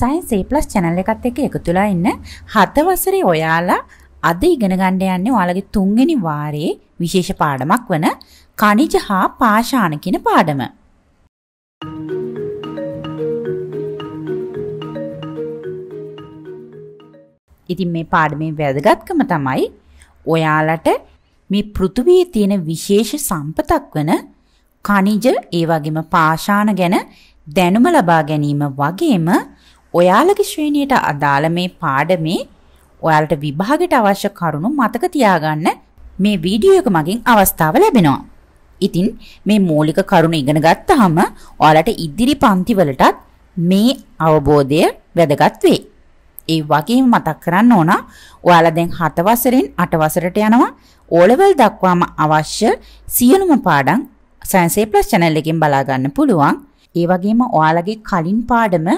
Science A+ channel එකත් එක්ක එකතුලා ඉන්න හත වසරේ ඔයාලා අද ඉගෙන ගන්න යන්නේ ඔයාලගේ තුන්වෙනි වාරයේ විශේෂ පාඩමක් වන කණිජ හා පාෂාණ කියන පාඩම. ඉතින් මේ පාඩමේ වැදගත්කම තමයි ඔයාලට මේ පෘථුවියේ තියෙන විශේෂ සම්පතක් වන කණිජ ඒ වගේම පාෂාණ ගැන දැනුම ලබා ගැනීම වගේම ඔයාලගේ ශ්‍රේණියට අදාළ මේ පාඩමේ ඔයාලට විභාගයට අවශ්‍ය කරුණු මතක තියාගන්න මේ වීඩියෝ එක මගින් අවස්ථාව ලැබෙනවා. ඉතින් මේ මූලික කරුණු ඉගෙන ගත්තාම ඔයාලට ඉදිරි පන්තිවලටත් මේ අවබෝධය වැදගත් වේ. ඒ වගේම මතක් කරන්න ඕන ඔයාලා දැන් 7 වසරෙන් 8 වසරට යනවා O level දක්වාම අවශ්‍ය සියලුම පාඩම් Science A+ channel එකෙන් බලා ගන්න පුළුවන්. ඒ වගේම ඔයාලගේ කලින් පාඩම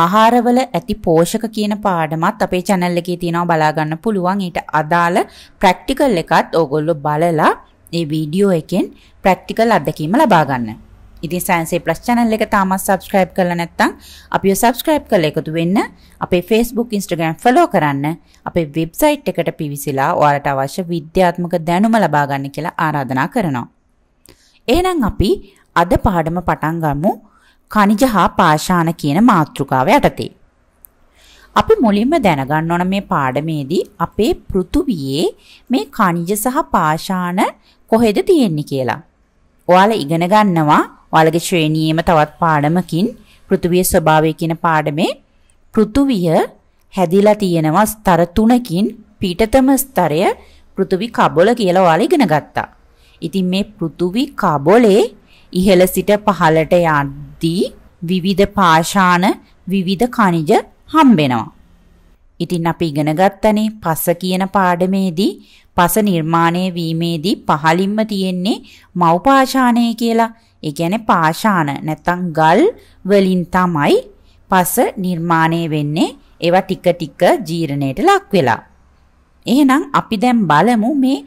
ආහාරවල ඇති පෝෂක කියන පාඩමත් අපේ channel එකේ තියෙනවා බලා ගන්න පුළුවන්. ඊට අදාළ practical එකත් ඕගොල්ලෝ බලලා මේ වීඩියෝ එකෙන් practical අත්දැකීම ලබා ගන්න. ඉතින් සයන්සේ ප්ලස් channel එක තාමත් subscribe කරලා නැත්නම් අපිව subscribe කරලා එකතු වෙන්න අපේ Facebook Instagram follow කරන්න අපේ website එකට පිවිසලා ඔයාලට අවශ්‍ය විද්‍යාත්මක දැනුම ලබා ගන්න කියලා ආරාධනා කරනවා. එහෙනම් අපි අද පාඩම පටන් ගමු කනිජ හා පාෂාණ කියන මාතෘකාව යටතේ. අපි මුලින්ම දැනගන්න ඕන මේ පාඩමේදී අපේ පෘථුවියේ මේ කනිජ සහ පාෂාණ කොහෙද තියෙන්නේ කියලා. ඔයාලා ඉගෙන ගන්නවා ඔයාලගේ ශ්‍රේණියේම තවත් පාඩමකින් පෘථුවියේ ස්වභාවය කියන පාඩමේ පෘථුවිය හැදිලා තියෙනවා ස්තර තුනකින් පිටතම ස්තරය පෘථුවි කබොල කියලා ඔයාලා ඉගෙන ගත්තා. ඉතින් මේ පෘථුවි කබොලේ ඉහළ සිට පහළට යද්දී විවිධ පාෂාණ විවිධ කණිජ හම්බෙනවා. ඉතින් අපි ඉගෙන ගත්තනේ පස කියන පාඩමේදී පස නිර්මාණය වීමේදී පහලින්ම තියෙන්නේ මව් පාෂාණය කියලා. ඒ කියන්නේ පාෂාණ නැත්තම් ගල් වලින් තමයි පස නිර්මාණය වෙන්නේ. ඒවා ටික ටික ජීර්ණයට ලක් වෙලා. එහෙනම් අපි දැන් බලමු මේ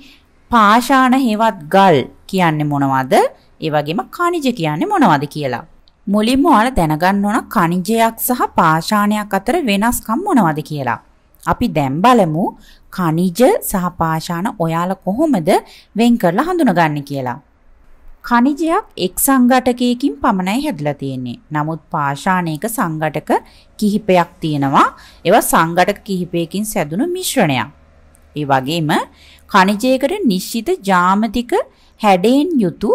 පාෂාණ හේවත් ගල් කියන්නේ මොනවද? ඒ වගේම කණිජ කියන්නේ මොනවද කියලා. මුලින්ම ඔයාලා දැනගන්න ඕන කණිජයක් සහ පාෂාණයක් අතර වෙනස්කම් මොනවද කියලා. අපි දැන් බලමු කණිජ සහ පාෂාණ ඔයාලා කොහොමද වෙන් කරලා හඳුනගන්නේ කියලා. කණිජයක් එක් සංඝටකයකින් පමණයි හැදලා තියෙන්නේ. නමුත් පාෂාණයක සංඝටක කිහිපයක් තියෙනවා. ඒවා සංඝටක කිහිපයකින් සැදුණු මිශ්‍රණයක්. ඒ වගේම කණිජයකට නිශ්චිත ජාමතික හැඩයෙන් යුතු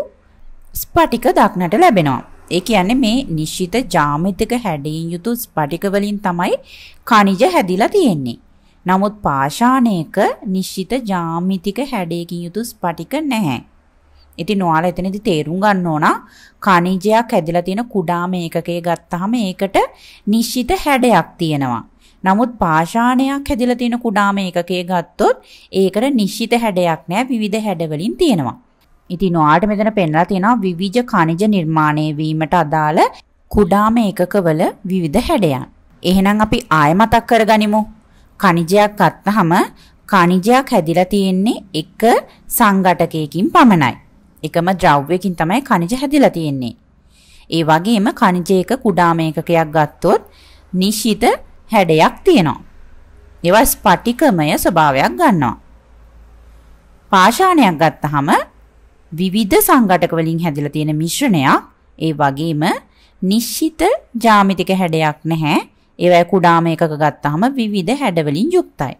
ස්පටික දක්නට ලැබෙනවා. ඒ කියන්නේ මේ නිශ්චිත ජාමිතික හැඩයෙන් යුතු ස්පටික වලින් තමයි කණිජ හැදිලා තියෙන්නේ. නමුත් පාෂාණයක නිශ්චිත ජාමිතික හැඩයකින් යුතු ස්පටික නැහැ. ඉතින් ඔයාලා එතනදී තේරුම් ගන්න ඕන කණිජයක් හැදිලා තියෙන කුඩා මේකකයේ ගත්තාම ඒකට නිශ්චිත හැඩයක් තියෙනවා. නමුත් පාෂාණයක් හැදිලා තියෙන කුඩාම එකකේ ගත්තොත් ඒකට නිශ්චිත හැඩයක් නෑ විවිධ හැඩවලින් තියෙනවා. ඉතින් ඔයාට මෙතන පෙන්ලා තියෙනවා විවිධ කණිජ නිර්මාණය වීමට අදාළ කුඩාම ඒකකවල විවිධ හැඩයන්. එහෙනම් අපි ආය මතක් කරගනිමු. කණිජයක් ගත්තහම කණිජයක් හැදිලා තියෙන්නේ එක සංඝටකයකින් පමණයි. එකම ද්‍රව්‍යකින් තමයි කණිජ හැදිලා තියෙන්නේ. ඒ වගේම කණිජයක කුඩාම ඒකකයක් ගත්තොත් නිශ්චිත හැඩයක් තියෙනවා. ඒවා ස්පටිකමය ස්වභාවයක් ගන්නවා. පාෂාණයක් ගත්තහම විවිධ සංඝටක වලින් හැදිලා තියෙන මිශ්‍රණයක්. ඒ වගේම නිශ්චිත ජ්‍යාමිතික හැඩයක් නැහැ. ඒවයි කුඩාම එකක ගත්තාම විවිධ හැඩවලින් යුක්තයි.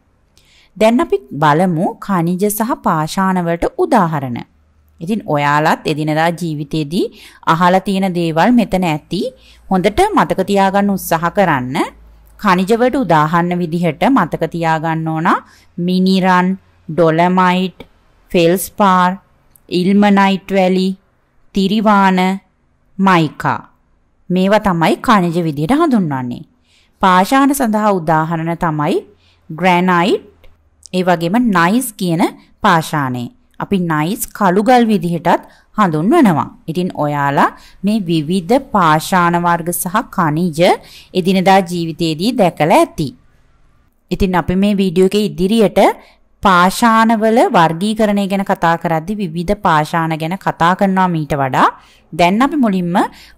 දැන් අපි බලමු ඛනිජ සහ පාෂාණ වලට උදාහරණ. ඉතින් ඔයාලත් එදිනදා ජීවිතේදී අහලා තියෙන දේවල් මෙතන ඇති. හොඳට මතක තියාගන්න උත්සාහ කරන්න. ඛනිජ වලට උදාහරණ විදිහට මතක තියාගන්න ඕන මිනිරන්, ඩොලමයිට්, ෆෙල්ස්පාර්, ඉල්මනයිට් වැලි, තිරිවාන, මයිකා. මේවා තමයි කණිජ විදියට හඳුන්වන්නේ. පාෂාණ සඳහා උදාහරණ තමයි ග්‍රැනයිට්, ඒ වගේම නයිස් කියන පාෂාණය. අපි නයිස් කළුගල් විදිහටත් හඳුන්වනවා. ඉතින් ඔයාලා මේ විවිධ පාෂාණ වර්ග සහ කණිජ එදිනදා ජීවිතයේදී දැකලා ඇති. ඉතින් අපි මේ වීඩියෝ එකේ ඉදිරියට පාෂාණවල වර්ගීකරණය ගැන කතා කරද්දී විවිධ පාෂාණ ගැන කතා කරනවා මීට වඩා දැන් අපි මුලින්ම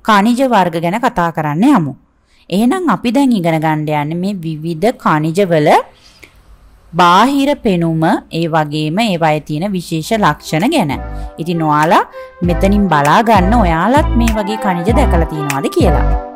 කණිජ වර්ග ගැන කතා කරන්න යමු. එහෙනම් අපි දැන් ඉගෙන ගන්න යන්නේ මේ විවිධ කණිජවල බාහිර පෙනුම ඒ වගේම ඒවායේ තියෙන විශේෂ ලක්ෂණ ගැන. ඉතින් ඔයාලා මෙතනින් බලා ගන්න ඔයාලත් මේ වගේ කණිජ දැකලා තියනවාද කියලා.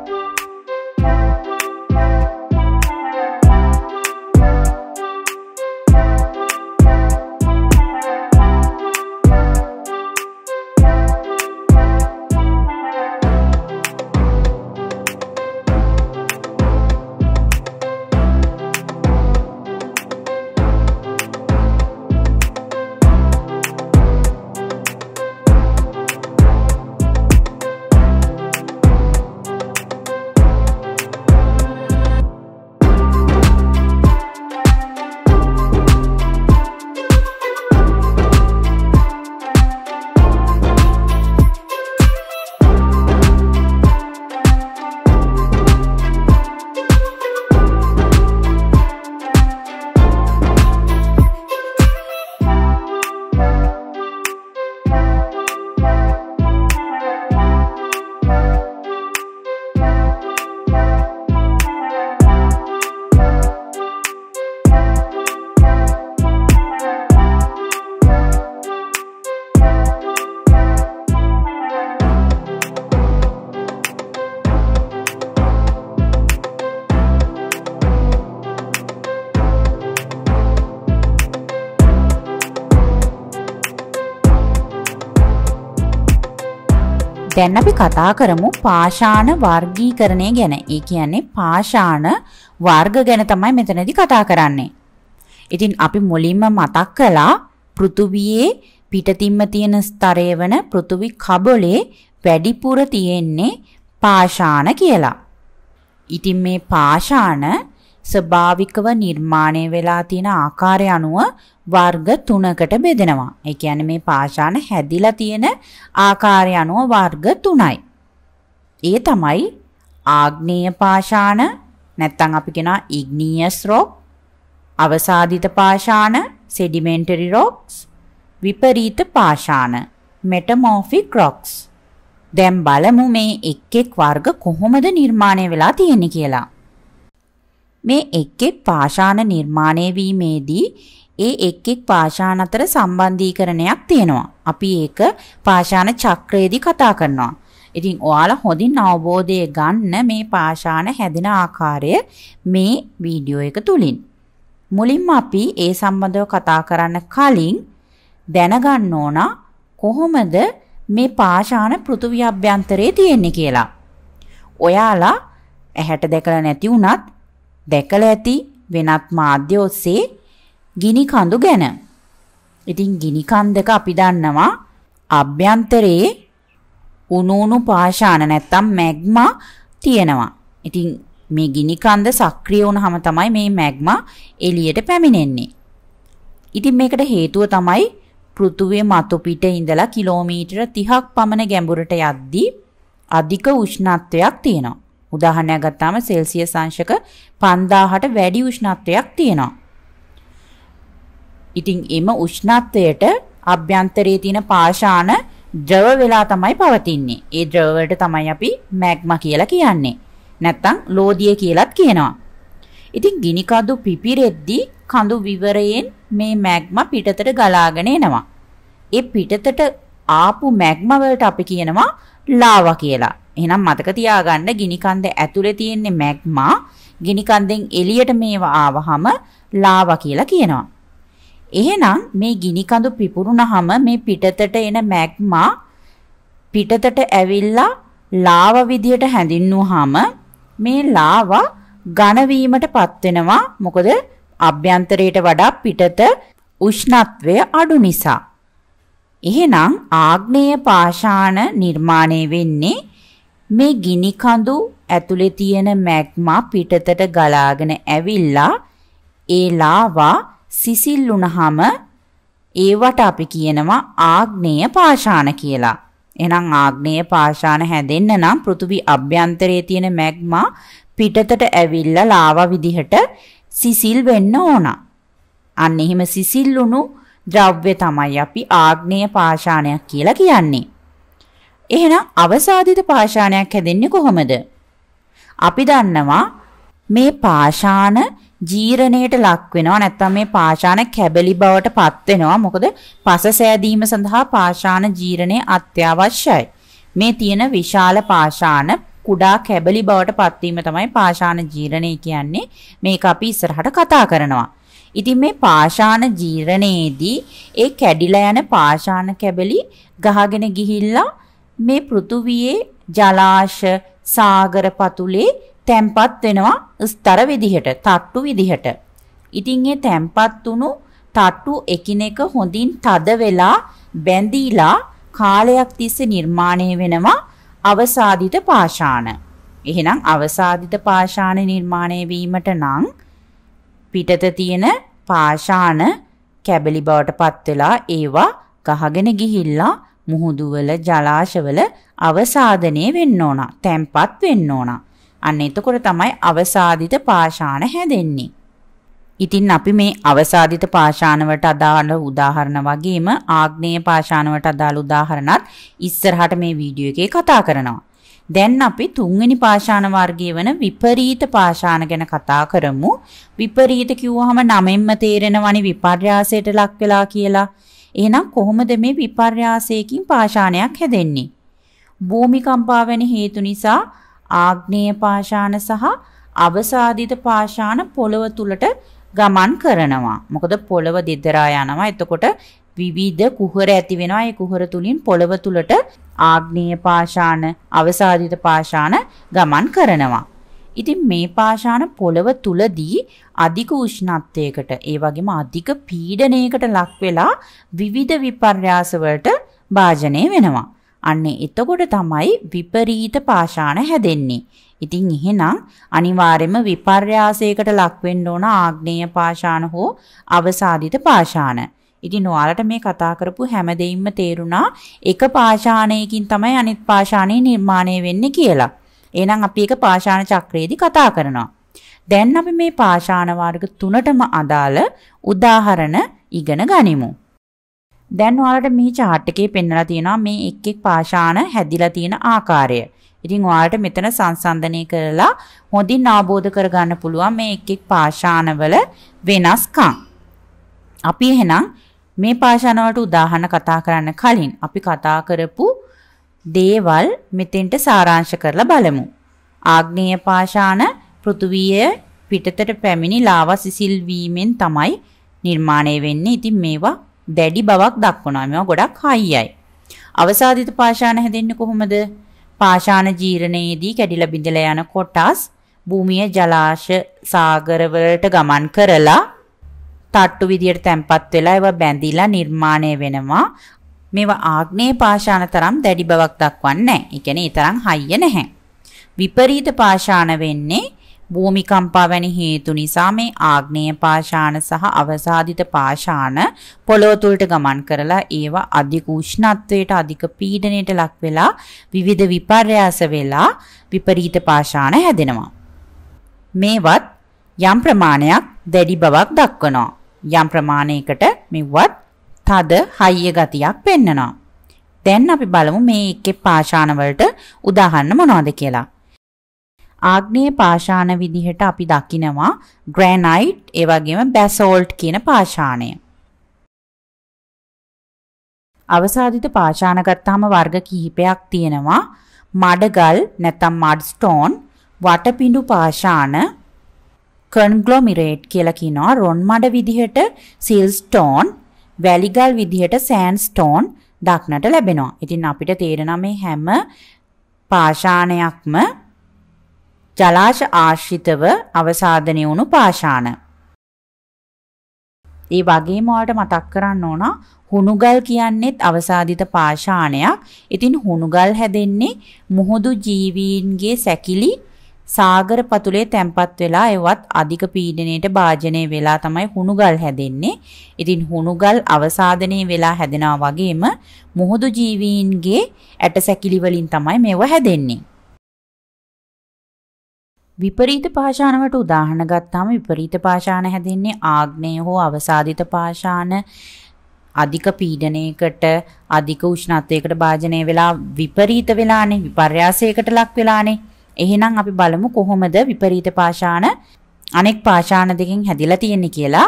දැන් අපි කතා කරමු පාෂාණ වර්ගීකරණය ගැන. ඒ කියන්නේ පාෂාණ වර්ග ගැන තමයි මෙතනදී කතා කරන්නේ. ඉතින් අපි මුලින්ම මතක් කළා පෘථුවියේ පිටතින්ම තියෙන ස්තරය වන පෘථුවි කබලේ වැඩිපුර තියෙන්නේ පාෂාණ කියලා. ඉතින් මේ පාෂාණ ස්වභාවිකව නිර්මාණය වෙලා තියෙන ආකාරය අනුව වර්ග තුනකට බෙදෙනවා. ඒ කියන්නේ මේ පාෂාණ හැදිලා තියෙන ආකාරය අනුව වර්ග තුනයි. ඒ තමයි ආග්නේය පාෂාණ නැත්නම් අපි කියනවා igneous rock, අවසාදිත පාෂාණ sedimentary rocks, විපරීත පාෂාණ metamorphic rocks. දැන් බලමු මේ එක් එක් වර්ග කොහොමද නිර්මාණය වෙලා තියෙන්නේ කියලා. මේ එක් එක් පාෂාණ නිර්මාණය වීමේදී ඒ එක් එක් පාෂාණ අතර සම්බන්ධීකරණයක් තියෙනවා. අපි ඒක පාෂාණ චක්‍රයේදී කතා කරනවා. ඉතින් ඔයාලා හොඳින් අවබෝධය ගන්න මේ පාෂාණ හැදෙන ආකාරය මේ වීඩියෝ එක තුලින්. මුලින්ම අපි ඒ සම්බන්ධව කතා කරන්න කලින් දැනගන්න ඕන කොහොමද මේ පාෂාණ පෘථිවි අභ්‍යන්තරයේ තියෙන්නේ කියලා. ඔයාලා ඇහැට දැකලා නැති වුණත් දැකලා ඇති වෙනත් මාධ්‍ය ඔස්සේ ගිනි කඳු ගැන. ඉතින් ගිනි කන්දක අපි දන්නවා අභ්‍යන්තරයේ උණු උණු පාෂාණ නැත්තම් මැග්මා තියෙනවා. ඉතින් මේ ගිනි කන්ද සක්‍රිය වුණාම තමයි මේ මැග්මා එළියට පැමිණෙන්නේ. ඉතින් මේකට හේතුව තමයි පෘථුවේ මතු පිට ඉඳලා කිලෝමීටර 30ක් පමණ ගැඹුරට යද්දී අධික උෂ්ණත්වයක් තියෙනවා. උදාහරණයක් ගත්තාම සෙල්සියස් අංශක 5000ට වැඩි උෂ්ණත්වයක් තියෙනවා. ඉතින් එම උෂ්ණත්වයට අභ්‍යන්තරයේ තියෙන පාෂාණ ද්‍රව වෙලා තමයි පවතින්නේ. ඒ ද්‍රව තමයි අපි මැග්මා කියලා කියන්නේ. නැත්තම් ලෝදිය කියලාත් කියනවා. ඉතින් ගිනි කඳු පිපිරෙද්දී කඳු විවරයෙන් මේ මැග්මා පිටතට ගලාගෙන එනවා. ඒ පිටතට ආපු මැග්මා වලට අපි කියනවා ලාවා කියලා. එහෙනම් මතක තියාගන්න ගිනි කන්ද ඇතුලේ තියෙන මැග්මා ගිනි කන්දෙන් එළියට මේවා ආවහම ලාවා කියලා කියනවා. එහෙනම් මේ ගිනි කඳු පිපුරුනහම මේ පිටතට එන මැග්මා පිටතට ඇවිල්ලා ලාව විදියට හැඳින්වුවාම මේ ලාව ඝන වීමටපත් වෙනවා මොකද අභ්‍යන්තරයට වඩා පිටත උෂ්ණත්වය අඩු නිසා. එහෙනම් ආග්නේය පාෂාණ නිර්මාණය වෙන්නේ මේ ගිනි කඳු ඇතුලේ තියෙන මැග්මා පිටතට ගලාගෙන ඇවිල්ලා ඒ ලාවා සිසිල් වුණාම ඒවට අපි කියනවා ආග්නේය පාෂාණ කියලා. එහෙනම් ආග්නේය පාෂාණ හැදෙන්න නම් පෘථිවි අභ්‍යන්තරයේ තියෙන මැග්මා පිටතට ඇවිල්ලා ලාවා විදිහට සිසිල් වෙන්න ඕන. අන්න එහෙම සිසිල් වුණු ද්‍රව්‍ය තමයි අපි ආග්නේය පාෂාණයක් කියලා කියන්නේ. එහෙනම් අවසාදිත පාෂාණයක් හැදෙන්නේ කොහොමද? අපි දන්නවා මේ පාෂාණ ජීරණයට ලක් වෙනවා නැත්නම් මේ පාෂාණ කැබලි බවට පත් වෙනවා මොකද පස සෑදීම සඳහා පාෂාණ ජීරණය අත්‍යවශ්‍යයි මේ තියෙන විශාල පාෂාණ කුඩා කැබලි බවට පත්වීම තමයි පාෂාණ ජීරණය කියන්නේ මේක අපි ඉස්සරහට කතා කරනවා ඉතින් මේ පාෂාණ ජීරණයේදී ඒ කැඩිලා යන පාෂාණ කැබලි ගහගෙන ගිහිල්ලා මේ පෘථුවියේ ජලාශ සාගර පතුලේ තැම්පත් වෙනවා ස්තර විදිහට, තට්ටු විදිහට. ඉතින් ඒ තැම්පත් වුණු තට්ටු එකිනෙක හොඳින් තද වෙලා බැඳීලා කාලයක් තිස්සේ නිර්මාණය වෙනවා අවසාදිත පාෂාණ. එහෙනම් අවසාදිත පාෂාණ නිර්මාණය වීමට නම් පිටත තියෙන පාෂාණ කැබලි බවට පත් වෙලා ඒවා ගහගෙන ගිහිල්ලා මුහුදුවල ජලාශවල අවසාදනය වෙන්න ඕන. තැම්පත් වෙන්න ඕන. අන්න එතකොට තමයි අවසාදිත පාෂාණ හැදෙන්නේ. ඉතින් අපි මේ අවසාදිත පාෂාණවට අදාළ උදාහරණ වගේම ආග්නේය පාෂාණවට අදාළ උදාහරණත් ඉස්සරහට මේ වීඩියෝ එකේ කතා කරනවා. දැන් අපි තුන්වෙනි පාෂාණ වර්ගය වන විපරීත පාෂාණ ගැන කතා කරමු. විපරීත කිව්වහම නමෙන්ම තේරෙනවනේ විපර්යාසයට ලක් වෙලා කියලා. එහෙනම් කොහොමද මේ විපර්යාසයකින් පාෂාණයක් හැදෙන්නේ? භූමිකම්පා වැනි හේතු නිසා ආග්නේය පාෂාණ සහ අවසාදිත පාෂාණ පොළව තුලට ගමන් කරනවා. මොකද පොළව දෙදරා යනවා. එතකොට විවිධ කුහර ඇති වෙනවා. ඒ කුහර තුලින් පොළව තුලට ආග්නේය පාෂාණ, අවසාදිත පාෂාණ ගමන් කරනවා. ඉතින් මේ පාෂාණ පොළව තුලදී අධික උෂ්ණත්වයකට, ඒ වගේම අධික පීඩනයකට ලක් වෙලා විවිධ විපර්යාස වලට භාජනය වෙනවා. අන්න එතකොට තමයි විපරීත පාෂාණ හැදෙන්නේ. ඉතින් එහෙනම් අනිවාර්යයෙන්ම විපර්යාසයකට ලක් වෙන්න ඕන ආග්නේය පාෂාණ හෝ අවසාදිත පාෂාණ. ඉතින් ඔයාලට මේ කතා කරපු හැම දෙයින්ම තේරුණා එක පාෂාණයකින් තමයි අනිත් පාෂාණය නිර්මාණය වෙන්නේ කියලා. එහෙනම් අපි එක පාෂාණ චක්‍රයේදී කතා කරනවා. දැන් අපි මේ පාෂාණ වර්ග තුනටම අදාළ උදාහරණ ඉගෙන ගනිමු. දැන් ඔයාලට මේ chart එකේ පෙන්වලා තියෙනවා මේ එක් එක් පාෂාණ හැදිලා තියෙන ආකාරය. ඉතින් ඔයාලට මෙතන සංසන්දනය කරලා හොඳින් අවබෝධ කරගන්න පුළුවන් මේ එක් එක් පාෂාණවල වෙනස්කම්. අපි එහෙනම් මේ පාෂාණ වලට උදාහරණ කතා කරන්න කලින් අපි කතා කරපු දේවල් මෙතෙන්ට සාරාංශ කරලා බලමු. ආග්නේය පාෂාණ පෘථුවිය පිටතට පැමිණි ලාවා සිසිල් වීමෙන් තමයි නිර්මාණය වෙන්නේ. ඉතින් මේවා දැඩි බවක් දක්වනවා. මේවා ගොඩක් හයියයි. අවසාදිත පාෂාණ හැදෙන්නේ කොහොමද? පාෂාණ ජීරණයේදී කැඩිලා බිඳලා යන කොටස් භූමිය ජලාශ සාගරවලට ගමන් කරලා තට්ටු විදියට තැම්පත් වෙලා ඒවා බැඳිලා නිර්මාණය වෙනවා. මේවා ආග්නේය පාෂාණ තරම් දැඩි බවක් දක්වන්නේ නැහැ. ඒ කියන්නේ තරම් හයිය නැහැ. විපරීත පාෂාණ වෙන්නේ භූමිකම්පා වැනි හේතු නිසා මේ ආග්නේය පාෂාණ සහ අවසාදිත පාෂාණ පොළොව තුලට ගමන් කරලා ඒවා අධික උෂ්ණත්වයට අධික පීඩනයට ලක් වෙලා විවිධ විපර්යාස වෙලා විපරීත පාෂාණ හැදෙනවා. මේවත් යම් ප්‍රමාණයක් දැඩි බවක් දක්වනවා. යම් ප්‍රමාණයකට මෙවත් තද හයිය ගතියක් පෙන්නනවා. දැන් අපි බලමු මේ එක්කේ පාෂාණ වලට උදාහරණ මොනවද කියලා. ආග්නේය පාෂාණ විදිහට අපි දකිනවා ග්‍රැනයිට් ඒ වගේම බැසෝල්ට් කියන පාෂාණය. අවසාදිත පාෂාණ ගත්තාම වර්ග කිහිපයක් තියෙනවා. මඩගල් නැත්නම් මඩ්ස්ටෝන්, වටපිඬු පාෂාණ, කන්ග්ලොමිරේට් කියලා කියනවා රොන් මඩ විදිහට සිල්ස්ටෝන්, වැලිගල් විදිහට සෑන්ස්ටෝන් දක්නට ලැබෙනවා. ඉතින් අපිට තේරෙනවා මේ හැම පාෂාණයක්ම ජලාශ ආශ්‍රිතව අවසාදනය වුණු පාෂාණ. ඒ වගේම ඔයාලට මතක් කරන්න ඕන හුණුගල් කියන්නේත් අවසාදිත පාෂාණයක්. ඉතින් හුණුගල් හැදෙන්නේ මුහුදු ජීවීන්ගේ සැකිලි සාගර පතුලේ තැම්පත් වෙලා එවත් අධික පීඩනයට භාජනය වෙලා තමයි හුණුගල් හැදෙන්නේ. ඉතින් හුණුගල් අවසාදනය වෙලා හැදෙනා වගේම මුහුදු ජීවීන්ගේ ඇටසැකිලි වලින් තමයි මේව හැදෙන්නේ. විපරීත පාෂාණවට උදාහරණ ගත්තාම විපරීත පාෂාණ හැදෙන්නේ ආග්නේය හෝ අවසාදිත පාෂාණ අධික පීඩනයකට අධික උෂ්ණත්වයකට භාජනය වෙලා විපරීත වෙලානේ විපර්යාසයකට ලක් වෙලානේ එහෙනම් අපි බලමු කොහොමද විපරීත පාෂාණ අනෙක් පාෂාණ දෙකෙන් හැදිලා තියෙන්නේ කියලා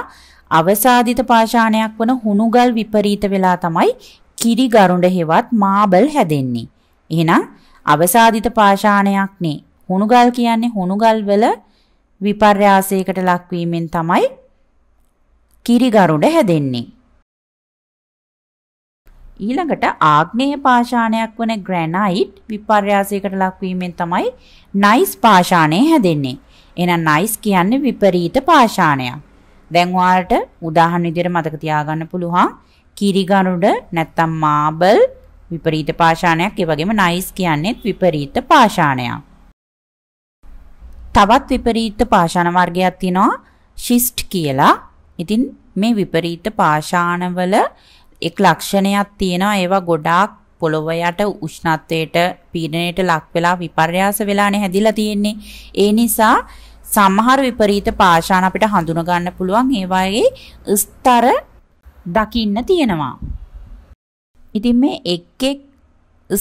අවසාදිත පාෂාණයක් වන හුණුගල් විපරීත වෙලා තමයි කිරි ගරුඬ හෙවත් මාබල් හැදෙන්නේ එහෙනම් අවසාදිත පාෂාණයක්නේ හුණුගල් කියන්නේ හුණුගල් වල විපර්යාසයකට ලක්වීමෙන් තමයි කිරිගරුඩ හැදෙන්නේ. ඊළඟට ආග්නේය පාෂාණයක් වන ග්‍රැනයිට් විපර්යාසයකට ලක්වීමෙන් තමයි නයිස් පාෂාණය හැදෙන්නේ. එහෙනම් නයිස් කියන්නේ විපරීත පාෂාණයක්. දැන් ඔයාලට උදාහරණ විදිහට මතක තියාගන්න පුළුවන් කිරිගරුඩ නැත්තම් මාබල් විපරීත පාෂාණයක් ඒ වගේම නයිස් කියන්නේත් විපරීත පාෂාණයක්. තවත් විපරීත පාෂාණ වර්ගයක් තියෙනවා ශිෂ්ට් කියලා. ඉතින් මේ විපරීත පාෂාණවල එක් ලක්ෂණයක් තියෙනවා ඒවා ගොඩාක් පොළොව යට උෂ්ණත්වයට පීඩනයට ලක් වෙලා විපර්යාස වෙලානේ හැදිලා තියෙන්නේ. ඒ නිසා සමහර විපරීත පාෂාණ අපිට හඳුන ගන්න පුළුවන් ඒවායේ ස්තර දකින්න තියෙනවා. ඉතින් මේ එක් එක්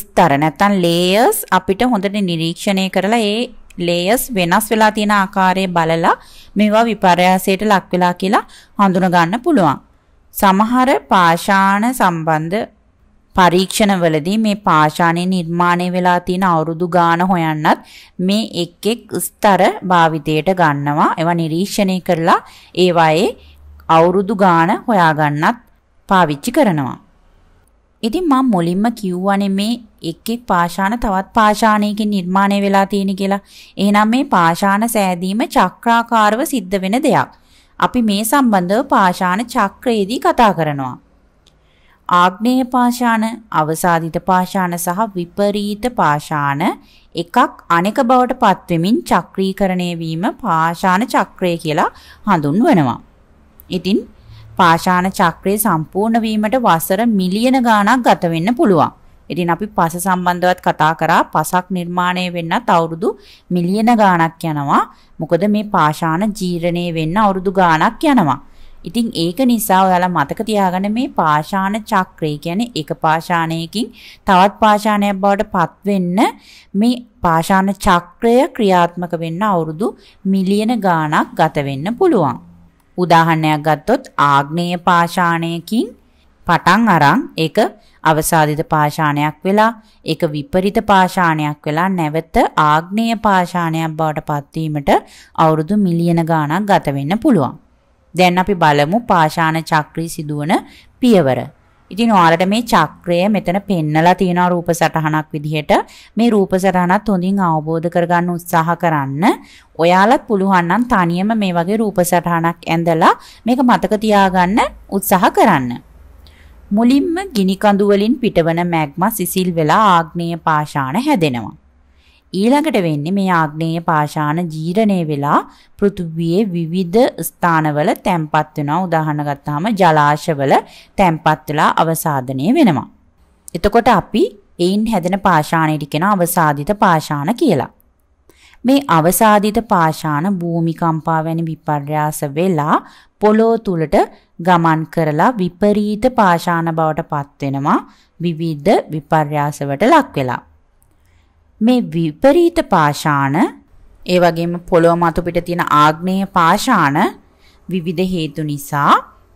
ස්තර නැත්නම් ලේයර්ස් අපිට හොඳට නිරීක්ෂණය කරලා ඒ ලේයර්ස් වෙනස් වෙලා තියෙන ආකාරය බලලා මේවා විපර්යාසයට ලක් වෙලා කියලා හඳුනා ගන්න පුළුවන්. සමහර පාෂාණ සම්බන්ධ පරීක්ෂණවලදී මේ පාෂාණය නිර්මාණය වෙලා තියෙන අවුරුදු ගාන හොයන්නත් මේ එක් එක් ස්තර භාවිතයට ගන්නවා. ඒවා නිරීක්ෂණය කරලා ඒවායේ අවුරුදු ගාන හොයාගන්නත් පාවිච්චි කරනවා. ඉතින් මම මුලින්ම කිව්වනේ මේ එක් එක් පාෂාණ තවත් පාෂාණයකින් නිර්මාණය වෙලා තියෙන කියලා. එහෙනම් මේ පාෂාණ සෑදීම චක්‍රාකාරව සිද්ධ වෙන දෙයක්. අපි මේ සම්බන්ධව පාෂාණ චක්‍රයේදී කතා කරනවා. ආග්නේය පාෂාණ, අවසාදිත පාෂාණ සහ විපරීත පාෂාණ එකක් අනෙක බවට පත්වෙමින් චක්‍රීකරණය වීම පාෂාණ චක්‍රය කියලා හඳුන්වනවා. ඉතින් පාෂාණ චක්‍රය සම්පූර්ණ වීමට වසර මිලියන ගාණක් ගත වෙන්න පුළුවන්. ඉතින් අපි පස සම්බන්ධවත් කතා කරා පසක් නිර්මාණය වෙන්නත් අවුරුදු මිලියන ගාණක් යනවා. මොකද මේ පාෂාණ ජීර්ණය වෙන්න අවුරුදු ගාණක් යනවා. ඉතින් ඒක නිසා ඔයාලා මතක තියාගන්න මේ පාෂාණ චක්‍රය කියන්නේ එක පාෂාණයකින් තවත් පාෂාණයක් බවට පත් වෙන්න මේ පාෂාණ චක්‍රය ක්‍රියාත්මක වෙන්න අවුරුදු මිලියන ගාණක් ගත වෙන්න පුළුවන්. උදාහරණයක් ගත්තොත් ආග්නේය පාෂාණයකින් පටන් අරන් ඒක අවසාදිත පාෂාණයක් වෙලා ඒක විපරිත පාෂාණයක් වෙලා නැවත ආග්නේය පාෂාණයක් බවට පත්වීමට අවුරුදු මිලියන ගාණක් ගත වෙන්න පුළුවන්. දැන් අපි බලමු පාෂාණ චක්‍රී සිදුවන පියවර. ඉතින් ඔයාලට මේ චක්‍රය මෙතන පෙන්නලා තියෙන රූප සටහනක් විදිහට මේ රූප සටහනත් හොඳින් අවබෝධ කරගන්න උත්සාහ කරන්න. ඔයාලත් පුළුවන් නම් තනියම මේ වගේ රූප සටහනක් ඇඳලා මේක මතක තියාගන්න උත්සාහ කරන්න. මුලින්ම ගිනි කඳු වලින් පිටවන මැග්මා සිසිල් වෙලා ආග්නේය පාෂාණ හැදෙනවා. ඊළඟට වෙන්නේ මේ ආග්නේය පාෂාණ ජීරණය වෙලා පෘථිවියේ විවිධ ස්ථානවල තැන්පත් වෙනවා. උදාහරණ ගත්තාම ජලාශවල තැන්පත් වෙලා අවසාදනය වෙනවා. එතකොට අපි එයින් හැදෙන පාෂාණයට කියන අවසාදිත පාෂාණ කියලා. මේ අවසාදිත පාෂාණ භූමිකම්පා වැනි විපර්යාස වෙලා පොළොව තුලට ගමන් කරලා විපරීත පාෂාණ බවට පත්වෙනවා විවිධ විපර්යාසවට ලක් වෙලා. මේ විපරීත පාෂාණ ඒ වගේම පොළොව මතු පිට තියෙන ආග්නේය පාෂාණ විවිධ හේතු නිසා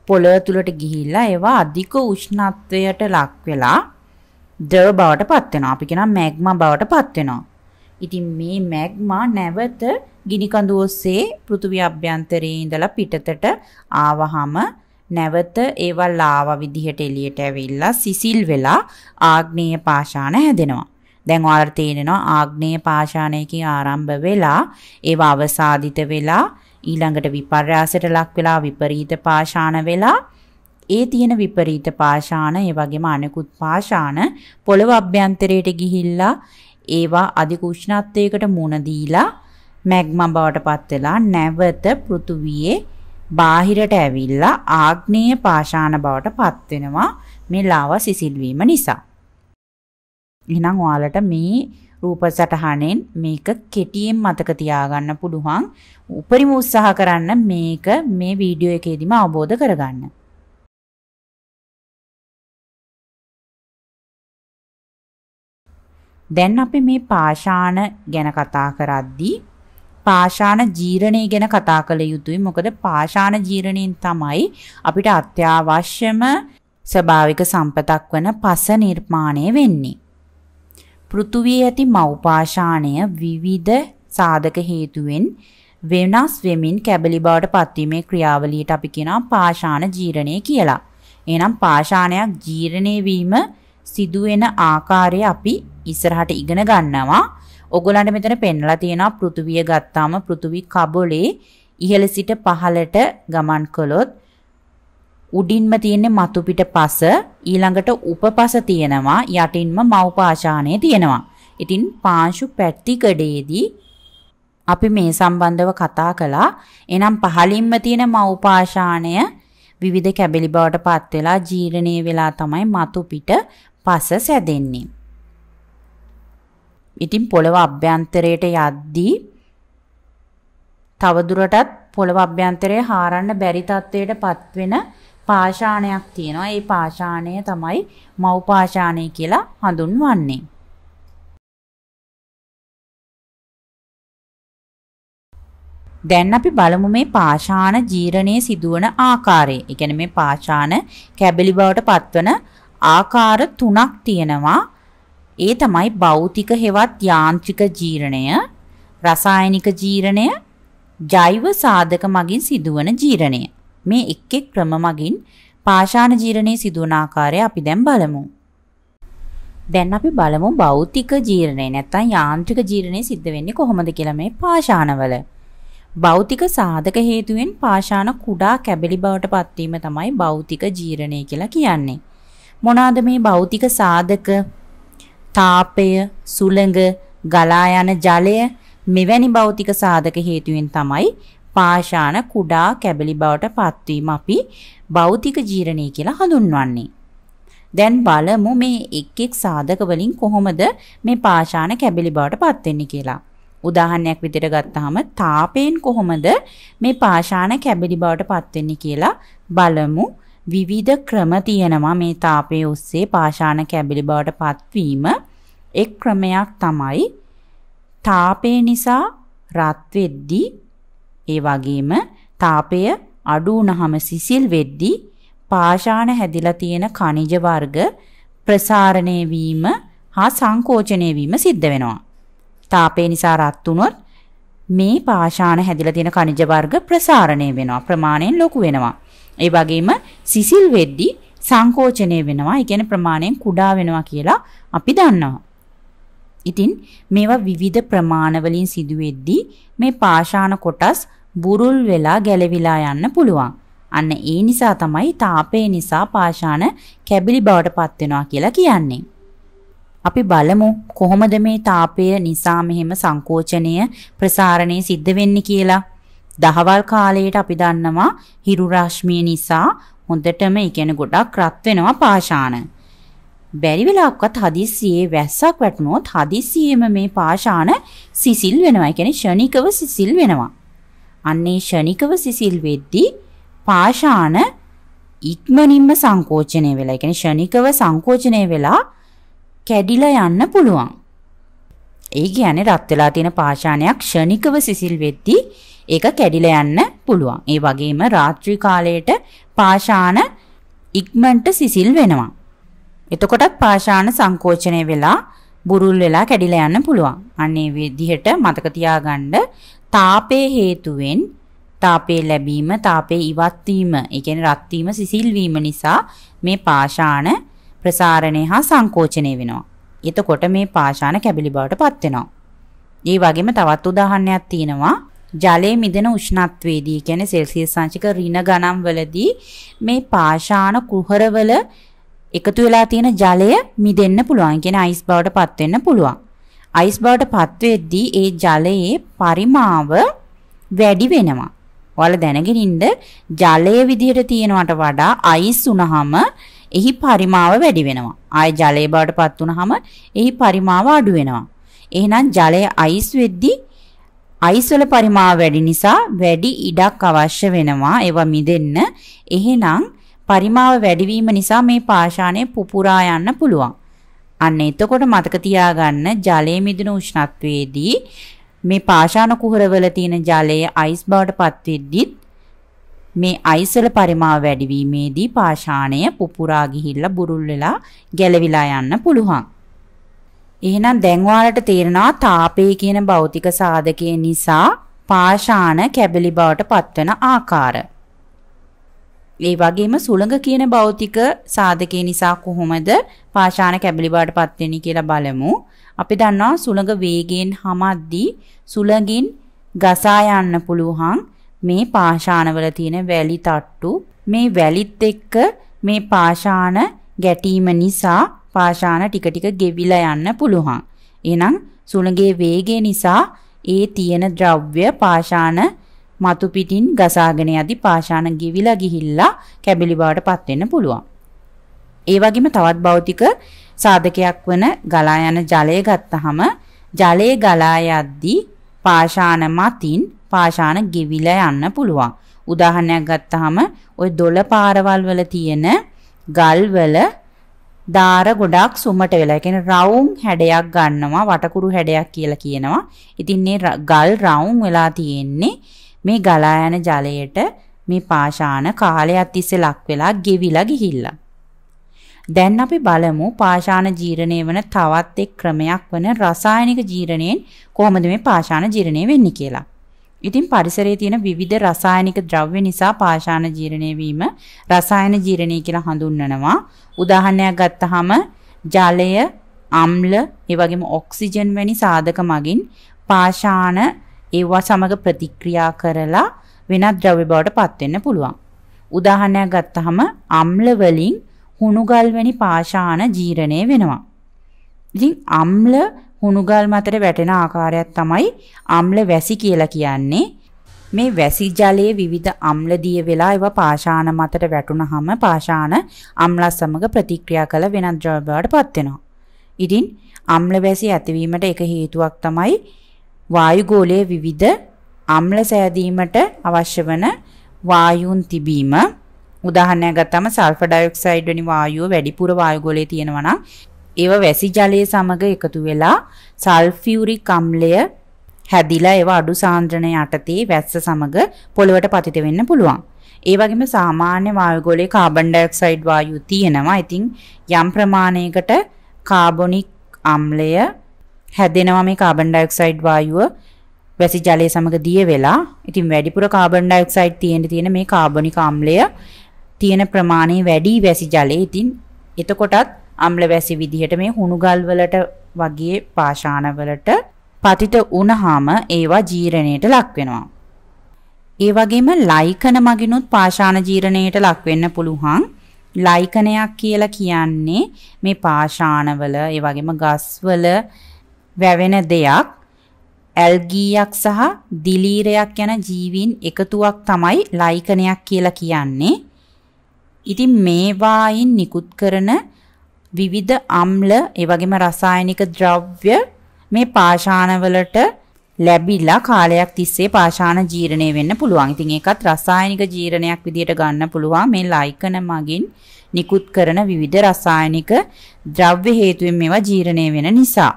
පොළොව තුලට ගිහිල්ලා ඒවා අධික උෂ්ණත්වයට ලක් වෙලා ද්‍රව බවට පත් වෙනවා. අපි කියනවා මැග්මා බවට පත් වෙනවා. ඉතින් මේ මැග්මා නැවත ගිනි කඳු ඔස්සේ පෘථිවි අභ්‍යන්තරයේ ඉඳලා පිටතට ආවහම නැවත ඒවා ලාවා විදිහට එළියට ඇවිල්ලා සිසිල් වෙලා ආග්නේය පාෂාණ හැදෙනවා. දැන් ඔයාලට තේරෙනවා ආග්නේය පාෂාණයකින් ආරම්භ වෙලා ඒවා අවසාදිත වෙලා ඊළඟට විපර්යාසයට ලක් වෙලා විපරීත පාෂාණ වෙලා ඒ තියෙන විපරීත පාෂාණ ඒ වගේම අනෙකුත් පාෂාණ පොළව අභ්‍යන්තරයට ගිහිල්ලා ඒවා අධික උෂ්ණත්වයකට මුණ දීලා මැග්මා බවට පත් වෙලා නැවත පෘථුවියේ බාහිරට ඇවිල්ලා ආග්නේය පාෂාණ බවට පත් වෙනවා මේ ලාව සිසිල්වීම නිසා. එහෙනම් ඔයාලට මේ රූප සටහනෙන් මේක කෙටියෙන් මතක තියාගන්න පුළුවන්. උපරිම උත්සාහ කරන්න මේක මේ වීඩියෝ එකේදීම අවබෝධ කරගන්න. දැන් අපි මේ පාෂාණ ගැන කතා කරද්දී පාෂාණ ජීරණය ගැන කතා කළ යුතුයි. මොකද පාෂාණ ජීරණයෙන් තමයි අපිට අත්‍යවශ්‍යම ස්වභාවික සම්පතක් වන පස නිර්මාණය වෙන්නේ. පෘථුවියේ ඇති මව්පාෂාණය විවිධ සාධක හේතුවෙන් වෙනස් වෙමින් කැබලි බවට පත්වීමේ ක්‍රියාවලියට අපි කියනවා පාෂාණ ජීරණය කියලා. එහෙනම් පාෂාණයක් ජීරණය වීම සිදුවෙන ආකාරය අපි ඉස්සරහට ඉගෙන ගන්නවා. ඔගොල්ලන්ට මෙතන පෙන්ලා තියෙනවා පෘථුවිය ගත්තාම පෘථුවි කබලේ ඉහළ සිට පහළට ගමන් කළොත් උඩින්ම තියෙන්නේ මතු පිට පස ඊළඟට උපපස තියෙනවා යටින්ම මව් පාෂාණය තියෙනවා. ඉතින් පාංශු පැටිකඩේදී අපි මේ සම්බන්ධව කතා කළා. එනම් පහලින්ම තියෙන මව් පාෂාණය විවිධ කැබලි බවට පත් වෙලා ජීර්ණය වෙලා තමයි මතු පිට පස සැදෙන්නේ. ඉතින් පොළව අභ්‍යන්තරයට යද්දී තවදුරටත් පොළව අභ්‍යන්තරය හාරන්න බැරි තත්වයටපත් වෙන පාෂාණයක් තියෙනවා. ඒ පාෂාණය තමයි මව් පාෂාණය කියලා හඳුන්වන්නේ. දැන් අපි බලමු මේ පාෂාණ ජීරණයේ සිදුවන ආකාරය. ඒ කියන්නේ මේ පාෂාණ කැබලි බවට පත්වන ආකාර තුනක් තියෙනවා. ඒ තමයි භෞතික හෙවත් යාන්ත්‍රික ජීරණය, රසායනික ජීරණය, ජෛව සාධක මගින් සිදුවන ජීරණය. මේ එක් එක් ක්‍රම මගින් පාෂාණ ජීරණය සිදුවන ආකාරය අපි දැන් බලමු. දැන් අපි බලමු භෞතික ජීරණය නැත්නම් යාන්ත්‍රික ජීරණය සිද්ධ වෙන්නේ කොහොමද කියලා මේ පාෂාණවල. භෞතික සාධක හේතුවෙන් පාෂාණ කුඩා කැබලි බවට පත්වීම තමයි භෞතික ජීරණය කියලා කියන්නේ. මොනවාද මේ භෞතික සාධක? තාපය, සුළඟ, ගලා යන ජලය මෙවැනි භෞතික සාධක හේතුවෙන් තමයි පාෂාණ කුඩා කැබලි බවට පත්වීම අපි භෞතික ජීරණය කියලා හඳුන්වන්නේ. දැන් බලමු මේ එක් එක් සාධක වලින් කොහොමද මේ පාෂාණ කැබලි බවට පත් වෙන්නේ කියලා. උදාහරණයක් විදිහට ගත්තාම තාපයෙන් කොහොමද මේ පාෂාණ කැබලි බවට පත් වෙන්නේ කියලා බලමු. විවිධ ක්‍රම තියෙනවා මේ තාපයේ ඔස්සේ පාෂාණ කැබිලි බවට පත්වීම. එක් ක්‍රමයක් තමයි තාපය නිසා රත් වෙද්දී ඒ වගේම තාපය අඩු වුනහම සිසිල් වෙද්දී පාෂාණ හැදිලා තියෙන කණිජ වර්ග ප්‍රසාරණය වීම හා සංකෝචනය වීම සිද්ධ වෙනවා. තාපය නිසා රත් වුනොත් මේ පාෂාණ හැදිලා තියෙන කණිජ වර්ග ප්‍රසාරණය වෙනවා. ප්‍රමාණයෙන් ලොකු වෙනවා. ඒ වගේම සිසිල් වෙද්දී සංකෝචනය වෙනවා. ඒ කියන්නේ ප්‍රමාණයෙන් කුඩා වෙනවා කියලා අපි දන්නවා. ඉතින් මේවා විවිධ ප්‍රමාණ වලින් සිදුවෙද්දී මේ පාෂාණ කොටස් බුරුල් වෙලා ගැලවිලා යන්න පුළුවන්. අන්න ඒ නිසා තමයි තාපය නිසා පාෂාණ කැබිලි බවට පත් වෙනවා කියලා කියන්නේ. අපි බලමු කොහොමද මේ තාපය නිසා මෙහෙම සංකෝචනය ප්‍රසාරණය සිද්ධ වෙන්නේ කියලා. දහවල් කාලයට අපි දන්නවා හිරු රශ්මිය නිසා හොඳටම ඒ කියන්නේ ගොඩක් රත් වෙනවා පාෂාණ. බැරි වෙලාවකත් හදිස්සියේ වැස්සක් වැටුනොත් හදිස්සියේම මේ පාෂාණ සිසිල් වෙනවා. ඒ කියන්නේ ෂණිකව සිසිල් වෙනවා. අන්නේ ෂණිකව සිසිල් වෙද්දී පාෂාණ ඉක්මනින්ම සංකෝචනය වෙලා, ඒ කියන්නේ ෂණිකව සංකෝචනය වෙලා කැඩිලා යන්න පුළුවන්. ඒ කියන්නේ රත් වෙලා තියෙන පාෂාණයක් ෂණිකව සිසිල් වෙද්දී ඒක කැඩිලා යන්න පුළුවන්. ඒ වගේම රාත්‍රී කාලයට පාෂාණ ඉක්මනට සිසිල් වෙනවා. එතකොටත් පාෂාණ සංකෝචනය වෙලා බුරුල් වෙලා කැඩිලා යන්න පුළුවන්. අන්න ඒ විදිහට මතක තියාගන්න තාපයේ හේතුවෙන් තාපේ ලැබීම, තාපේ ඉවත් වීම, ඒ කියන්නේ රත් වීම, සිසිල් වීම නිසා මේ පාෂාණ ප්‍රසාරණය හා සංකෝචනය වෙනවා. එතකොට මේ පාෂාණ කැබිලි බවට පත් වෙනවා. ඒ වගේම තවත් උදාහරණයක් තියෙනවා ජලයේ මිදෙන උෂ්ණත්වයේදී කියන්නේ සෙල්සියස් අංශික ඍණ ගණන් වලදී මේ පාෂාණ කුහරවල එකතු වෙලා තියෙන ජලය මිදෙන්න පුළුවන්. කියන්නේ අයිස් බවට පත් වෙන්න පුළුවන්. අයිස් බවට පත් වෙද්දී ඒ ජලයේ පරිමාව වැඩි වෙනවා. ඔයාලා දැනගෙන ඉන්න ජලයේ විදිහට තියෙනවට වඩා අයිස් වුණාම එහි පරිමාව වැඩි වෙනවා. ආය ජලයේ බවට පත් වුණාම එහි පරිමාව අඩු වෙනවා. එහෙනම් ජලය අයිස් වෙද්දී අයිස්වල පරිමාව වැඩි නිසා වැඩි ඉඩක් අවශ්‍ය වෙනවා ඒවා මිදෙන්න. එහෙනම් පරිමාව වැඩිවීම නිසා මේ පාෂාණය පුපුරා යන්න පුළුවන්. අන්න එතකොට මතක තියාගන්න ජලයේ මිදුණු උෂ්ණත්වයේදී මේ පාෂාණ කුහරවල තියෙන ජලය අයිස් බවට පත්වෙද්දිත් මේ අයිස් වල පරිමාව වැඩිවීමේදී පාෂාණය පුපුරා ගිහිල්ලා බුරුල් වෙලා ගැලවිලා යන්න පුළුවන්. එහෙනම් දැන් ඔයාලට තේරෙනවා තාපය කියන භෞතික සාධකය නිසා පාෂාණ කැබලි බවට පත්වන ආකාර. ඒ වගේම සුළඟ කියන භෞතික සාධකය නිසා කොහොමද පාෂාණ කැබලි බවට පත් වෙන්නේ කියලා බලමු. අපි දන්නවා සුළඟ වේගයෙන් හමද්දී සුළඟින් ගසා යන්න පුළුවන් මේ පාෂාණවල තියෙන වැලි තට්ටු මේ වැලිත් එක්ක මේ පාෂාණ ගැටීම නිසා පාෂාණ ටික ටික ගෙවිලා යන්න පුළුවන්. එහෙනම් සුළඟේ වේගය නිසා ඒ තියෙන ද්‍රව්‍ය පාෂාණ මතු පිටින් ගසාගෙන යදි පාෂාණ ගිවිලා ගිහිල්ලා කැබලි බවට පත් වෙන්න පුළුවන්. ඒ වගේම තවත් භෞතික සාධකයක් වන ගලා යන ජලය ගත්තහම ජලය ගලා යද්දී පාෂාණ මතින් පාෂාණ ගිවිලා යන්න පුළුවන්. උදාහරණයක් ගත්තහම ওই දොළ පාරවල් වල තියෙන ගල් වල දාර ගොඩක් සුමට වෙලා. ඒ කියන්නේ රවුම් හැඩයක් ගන්නවා වටකුරු හැඩයක් කියලා කියනවා. ඉතින් මේ ගල් රවුම් වෙලා තියෙන්නේ මේ ගලා යන ජලයට මේ පාෂාණ කාලයක් තිස්සේ ලක් වෙලා ගෙවිලා ගිහිල්ලා. දැන් අපි බලමු පාෂාණ ජීරණය වන තවත් එක් ක්‍රමයක් වන රසායනික ජීරණයෙන් කොහොමද මේ පාෂාණ ජීරණය වෙන්නේ කියලා. ඉතින් පරිසරයේ තියෙන විවිධ රසායනික ද්‍රව්‍ය නිසා පාෂාණ ජීර්ණය වීම රසායන ජීර්ණය කියලා හඳුන්වනවා. උදාහරණයක් ගත්තහම ජලය, අම්ල, ඒ වගේම ඔක්සිජන් වැනි සාධක මගින් පාෂාණ ඒවා සමග ප්‍රතික්‍රියා කරලා වෙනත් ද්‍රව්‍ය බවට පත් වෙන්න පුළුවන්. උදාහරණයක් ගත්තහම අම්ල වලින් හුණුගල් වැනි පාෂාණ ජීර්ණය වෙනවා. ඉතින් අම්ල හුණුගල් මතට වැටෙන ආකාරයක් තමයි අම්ල වැසි කියලා කියන්නේ. මේ වැසි ජලයේ විවිධ අම්ල දිය වෙලා ඒවා පාෂාණ මතට වැටුනහම පාෂාණ අම්ල සමග ප්‍රතික්‍රියා කළ වෙනත් ද්‍රව්‍ය බවට පත් වෙනවා. ඉතින් අම්ල වැසි ඇතිවීමට එක හේතුවක් තමයි වායු ගෝලයේ විවිධ අම්ල සෑදීමට අවශ්‍ය වන වායුන් තිබීම. උදාහරණයක් ගත්තම සල්ෆර් ඩයොක්සයිඩ් වැනි වායුව වැඩිපුර වායු ගෝලයේ තියෙනවා නම් ඒව වැසි ජලය සමග එකතු වෙලා සල්ෆියුරික් අම්ලය හැදිලා ඒව අඩු සාන්ද්‍රණ යටතේ වැස්ස සමග පොළවට පතිත වෙන්න පුළුවන්. ඒ වගේම සාමාන්‍ය වායුගෝලයේ කාබන් ඩයොක්සයිඩ් වායුව තියෙනවා. ඉතින් යම් ප්‍රමාණයකට කාබොනික් අම්ලය හැදෙනවා මේ කාබන් ඩයොක්සයිඩ් වායුව වැසි ජලය සමග දිය වෙලා ඉතින් වැඩිපුර කාබන් ඩයොක්සයිඩ් තියෙන තියෙන මේ කාබොනික අම්ලය තියෙන ප්‍රමාණය වැඩි වැසි ජලයේ ඉතින් එතකොටත් අම්ලවැසි විදිහට මේ හුණුගල් වලට වගේ පාෂාණ වලට පතිත වුණාම ඒවා ජීරණයට ලක් වෙනවා. ඒ වගේම ලයිකන මගිනුත් පාෂාණ ජීරණයට ලක් වෙන්න පුළුවන්. ලයිකනයක් කියලා කියන්නේ මේ පාෂාණවල ඒ වගේම ගස්වල වැවෙන දෙයක් ඇල්ගීයක් සහ දිලීරයක් යන ජීවීන් එකතුවක් තමයි ලයිකනයක් කියලා කියන්නේ. ඉතින් මේවායින් නිකුත් කරන විවිධ අම්ල ඒ වගේම රසායනික ද්‍රව්‍ය මේ පාෂාණවලට ලැබිලා කාලයක් තිස්සේ පාෂාණ ජීර්ණය වෙන්න පුළුවන්. ඉතින් ඒකත් රසායනික ජීර්ණයක් විදියට ගන්න පුළුවන් මේ ලයිකන මගින් නිකුත් කරන විවිධ රසායනික ද්‍රව්‍ය හේතුවෙන් මේවා ජීර්ණය වෙන නිසා.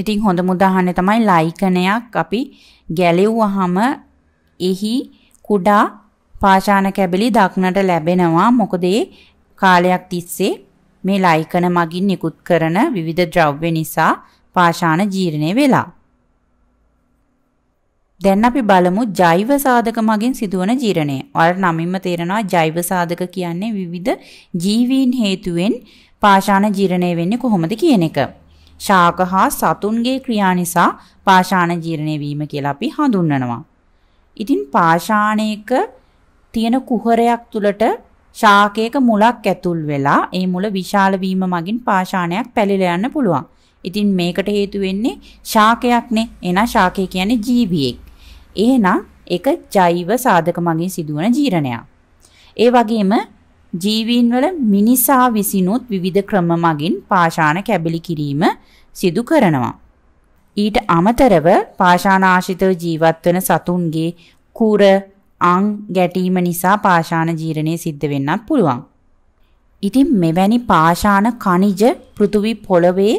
ඉතින් හොඳම උදාහරණය තමයි ලයිකනයක් අපි ගැලෙව්වහම එහි කුඩා පාෂාණ කැබලි දක්නට ලැබෙනවා. මොකද කාලයක් තිස්සේ මේ ලයිකන මගින් නිකුත් කරන විවිධ ද්‍රව්‍ය නිසා පාෂාණ ජීර්ණය වෙලා. දැන් අපි බලමු ජෛව සාධක මගින් සිදුවන ජීර්ණය. ඔයාලට නමින්ම තේරෙනවා ජෛව සාධක කියන්නේ විවිධ ජීවීන් හේතුවෙන් පාෂාණ ජීර්ණය වෙන්නේ කොහොමද කියන එක. ශාක හා සතුන්ගේ ක්‍රියා නිසා පාෂාණ ජීර්ණය වීම කියලා අපි හඳුන්වනවා. ඉතින් පාෂාණයක තියෙන කුහරයක් තුලට ශාකයක මුලක් ඇතුල් වෙලා ඒ මුල විශාල වීම මගින් පාෂාණයක් පැලිලා යන්න පුළුවන්. ඉතින් මේකට හේතු වෙන්නේ ශාකයක්නේ. එහෙනම් ශාකය කියන්නේ ජීවියෙක්. එහෙනම් ඒක ජෛව සාධක මගින් සිදුවන ජීරණයක්. ඒ වගේම ජීවීන්වල මිනිසා විසිනුත් විවිධ ක්‍රම මගින් පාෂාණ කැබලි කිරීම සිදු කරනවා. ඊට අමතරව පාෂාණ ආශ්‍රිතව ජීවත් වෙන සතුන්ගේ කුර අං ගැටීම නිසා පාෂාණ ජීරණය සිද්ධ වෙන්නත් පුළුවන්. ඉතින් මෙවැනි පාෂාණ කනිජ පෘථුවි පොළවේ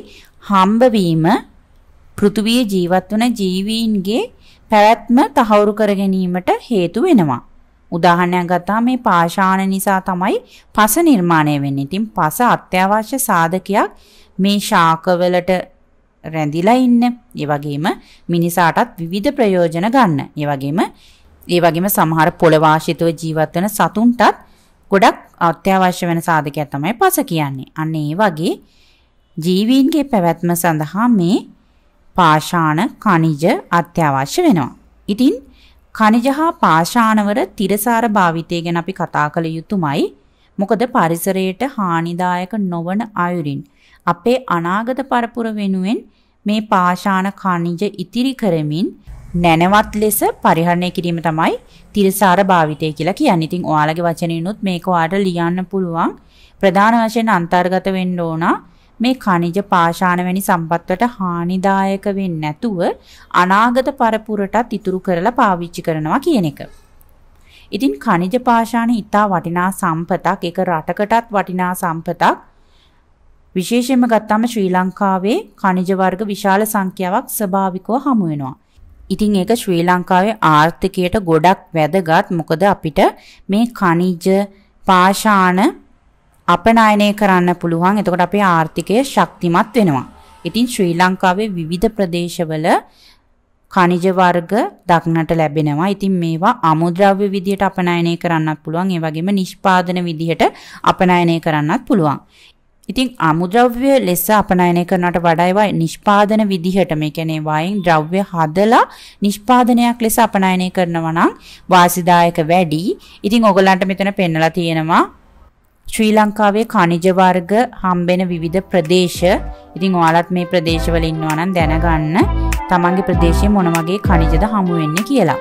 හම්බවීම පෘථුවියේ ජීවත් වන ජීවීන්ගේ පැවැත්ම තහවුරු කර ගැනීමට හේතු වෙනවා. උදාහරණයක් ගත්තා මේ පාෂාණ නිසා තමයි පස නිර්මාණය වෙන්නේ. ඉතින් පස අත්‍යවශ්‍ය සාධකයක් මේ ශාකවලට රැඳිලා ඉන්න. ඒ වගේම මිනිසාටත් විවිධ ප්‍රයෝජන ගන්න. ඒ වගේම ඒ වගේම සමහර පොළවාශිතව ජීවත් වෙන සතුන්ටත් ගොඩක් අත්‍යවශ්‍ය වෙන සාධකයක් තමයි පස කියන්නේ. අන්න ඒ වගේ ජීවීන්ගේ පැවැත්ම සඳහා මේ පාෂාණ කනිජ අත්‍යවශ්‍ය වෙනවා. ඉතින් කනිජ හා පාෂාණවර තිරසාර භාවිතය ගැන අපි කතා කළ යුතුමයි. මොකද පරිසරයට හානිදායක නොවන අයුරින් අපේ අනාගත පරපුර වෙනුවෙන් මේ පාෂාණ කනිජ ඉතිරි කරමින් නැනවත් ලෙස පරිහරණය කිරීම තමයි තිරසාර භාවිතය කියලා කියන්නේ. ඉතින් ඔයාලගේ වචනිනුත් මේක ඔයාලට ලියන්න පුළුවන්. ප්‍රධාන වශයෙන් අන්තර්ගත වෙන්න ඕන මේ කනිජ පාෂාණ වැනි සම්පත්වලට හානිදායක වෙන්නේ නැතුව අනාගත පරපුරටත් ඉතුරු කරලා පාවිච්චි කරනවා කියන එක. ඉතින් කනිජ පාෂාණ ඉතා වටිනා සම්පතක්. ඒක රටකටත් වටිනා සම්පතක්. විශේෂයෙන්ම ගත්තම ශ්‍රී ලංකාවේ කනිජ වර්ග විශාල සංඛ්‍යාවක් ස්වභාවිකව හමු වෙනවා. ඉතින් ඒක ශ්‍රී ලංකාවේ ආර්ථිකයට ගොඩක් වැදගත්. මොකද අපිට මේ කනිජ පාෂාණ අපනයනය කරන්න පුළුවන්. එතකොට අපේ ආර්ථිකය ශක්තිමත් වෙනවා. ඉතින් ශ්‍රී ලංකාවේ විවිධ ප්‍රදේශවල කනිජ වර්ග දක්නට ලැබෙනවා. ඉතින් මේවා අමුද්‍රව්‍ය විදිහට අපනයනය කරන්නත් පුළුවන්. ඒ වගේම නිෂ්පාදන විදිහට අපනයනය කරන්නත් පුළුවන්. ඉතින් අමුද්‍රව්‍ය ලෙස අපනයනය කරනට වඩා ඒවා නිෂ්පාදන විදිහට මේ කියන්නේ වයින් ද්‍රව්‍ය හදලා නිෂ්පාදනයක් ලෙස අපනයනය කරනවා නම් වාසිදායක වැඩි. ඉතින් ඔයගලන්ට මෙතන පෙන්නලා තියෙනවා ශ්‍රී ලංකාවේ කණිජ වර්ග හම්බෙන විවිධ ප්‍රදේශ. ඉතින් ඔයාලත් මේ ප්‍රදේශවල ඉන්නවා නම් දැනගන්න තමන්ගේ ප්‍රදේශයේ මොන වගේ කණිජද හමු වෙන්නේ කියලා.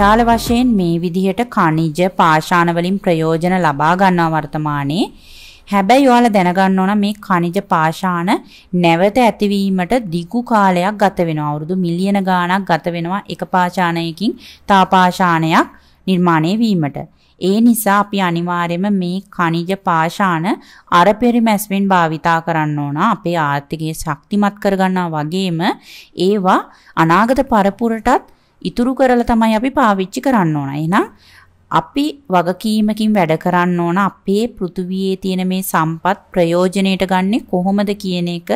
විශාල වශයෙන් මේ විදිහට කණිජ පාෂාණ වලින් ප්‍රයෝජන ලබා ගන්නවා වර්තමානයේ. හැබැයි ඔයාලා දැනගන්න ඕන මේ කණිජ පාෂාණ නැවත ඇතිවීමට දිගු කාලයක් ගත වෙනවා. අවුරුදු මිලියන ගාණක් ගත වෙනවා එක පාෂාණයකින් තා පාෂාණයක් නිර්මාණය වීමට. ඒ නිසා අපි අනිවාර්යයෙන්ම මේ කණිජ පාෂාණ අර පෙරිමැස්වෙන් භාවිතා කරන්න ඕන අපේ ආර්ථිකය ශක්තිමත් කරගන්නා වගේම ඒවා අනාගත පරපුරටත් ඉතුරු කරලා තමයි අපි පාවිච්චි කරන්න ඕන. එහෙනම් අපි වගකීමකින් වැඩ කරන්න ඕන අපේ පෘථුවියේ තියෙන මේ සම්පත් ප්‍රයෝජනෙට ගන්නෙ කොහොමද කියන එක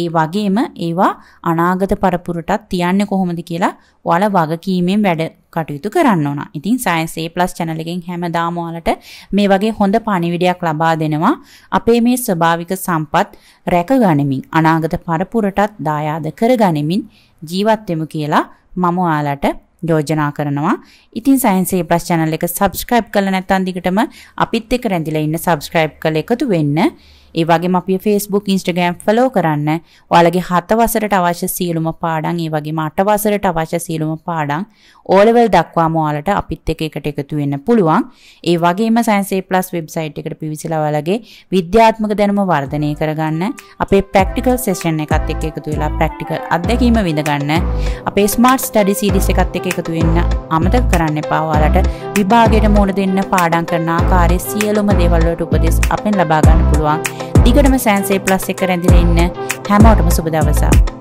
ඒ වගේම ඒවා අනාගත පරපුරටත් තියන්නේ කොහොමද කියලා ඔයාලා වගකීමෙන් වැඩ කටයුතු කරන්න ඕන. ඉතින් Science A+ channel එකෙන් හැමදාම ඔයාලට මේ වගේ හොඳ පණිවිඩයක් ලබා දෙනවා. අපේ මේ ස්වභාවික සම්පත් රැකගනිමින් අනාගත පරපුරටත් දායාද කරගනිමින් ජීවත් වෙමු කියලා මම ඔයාලට යෝජනා කරනවා. ඉතින් සයන්ස් ඒ ප්ලස් channel එක subscribe කරලා නැත්නම් දිගටම අපිත් එක්ක රැඳිලා ඉන්න subscribe කරලා එකතු වෙන්න. ඒ වගේම අපි Facebook Instagram follow කරන්න. ඔයාලගේ 7 වසරට අවශ්‍ය සියලුම පාඩම්, ඒ වගේම 8 වසරට අවශ්‍ය සියලුම පාඩම් ඕලෙවල් දක්වාම ඔයාලට අපිත් එක්ක එකට එකතු වෙන්න පුළුවන්. ඒ වගේම Science A+ වෙබ්සයිට් එකට පිවිසලා ඔයාලගේ විද්‍යාත්මක දැනුම වර්ධනය කරගන්න, අපේ ප්‍රැක්ටිකල් සෙෂන් එකත් එක්ක එකතු වෙලා ප්‍රැක්ටිකල් අත්දැකීම විඳගන්න, අපේ Smart Study series එකත් එක්ක එකතු වෙන්න අමතක කරන්න එපා. ඔයාලට විභාගයට මුහුණ දෙන්න පාඩම් කරන ආකාරයේ සියලුම දේවල් වලට උපදෙස් අපෙන් ලබා ගන්න පුළුවන්. දිගටම Science A+ එක රැඳිලා ඉන්න හැමෝටම සුබ දවසක්.